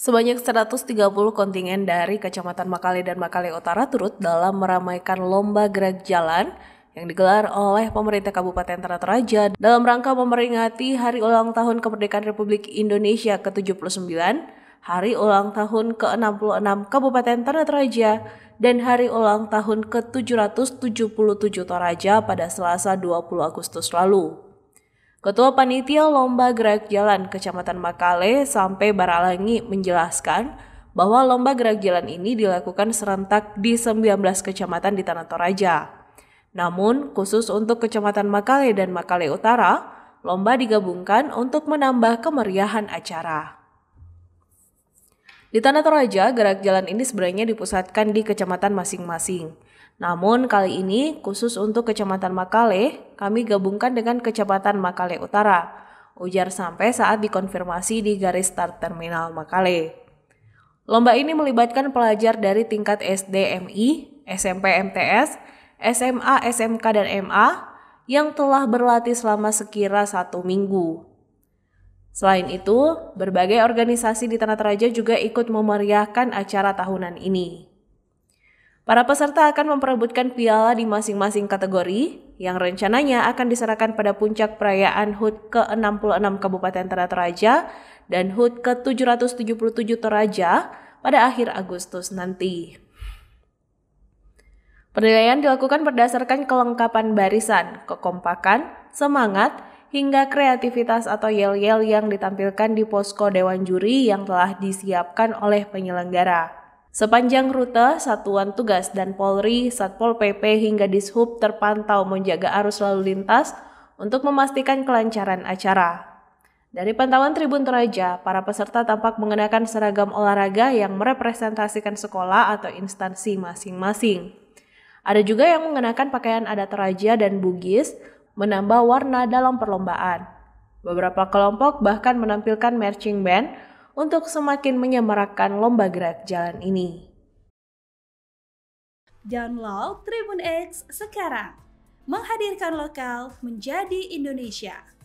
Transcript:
Sebanyak 130 kontingen dari Kecamatan Makale dan Makale Utara turut dalam meramaikan lomba gerak jalan yang digelar oleh pemerintah Kabupaten Tanah Toraja dalam rangka memperingati Hari Ulang Tahun Kemerdekaan Republik Indonesia ke-79, Hari Ulang Tahun ke-66 Kabupaten Tanah Toraja, dan Hari Ulang Tahun ke-777 Toraja pada Selasa 20 Agustus lalu. Ketua Panitia Lomba Gerak Jalan Kecamatan Makale sampai Baralangi menjelaskan bahwa lomba gerak jalan ini dilakukan serentak di 19 kecamatan di Tanah Toraja. Namun, khusus untuk Kecamatan Makale dan Makale Utara, lomba digabungkan untuk menambah kemeriahan acara. Di Tanah Toraja, gerak jalan ini sebenarnya dipusatkan di kecamatan masing-masing. Namun kali ini khusus untuk Kecamatan Makale, kami gabungkan dengan Kecamatan Makale Utara, ujar sampai saat dikonfirmasi di garis start terminal Makale. Lomba ini melibatkan pelajar dari tingkat SD MI, SMP MTS, SMA, SMK, dan MA yang telah berlatih selama sekira satu minggu. Selain itu, berbagai organisasi di Tanah Toraja juga ikut memeriahkan acara tahunan ini. Para peserta akan memperebutkan piala di masing-masing kategori yang rencananya akan diserahkan pada puncak perayaan HUT ke-66 Kabupaten Toraja dan HUT ke-777 Toraja pada akhir Agustus nanti. Penilaian dilakukan berdasarkan kelengkapan barisan, kekompakan, semangat, hingga kreativitas atau yel-yel yang ditampilkan di posko dewan juri yang telah disiapkan oleh penyelenggara. Sepanjang rute, satuan tugas dan Polri, Satpol PP hingga Dishub terpantau menjaga arus lalu lintas untuk memastikan kelancaran acara. Dari pantauan Tribun Toraja, para peserta tampak mengenakan seragam olahraga yang merepresentasikan sekolah atau instansi masing-masing. Ada juga yang mengenakan pakaian adat Toraja dan Bugis, menambah warna dalam perlombaan. Beberapa kelompok bahkan menampilkan marching band untuk semakin menyemarakkan lomba gerak jalan ini. Download Tribun X sekarang, menghadirkan lokal menjadi Indonesia.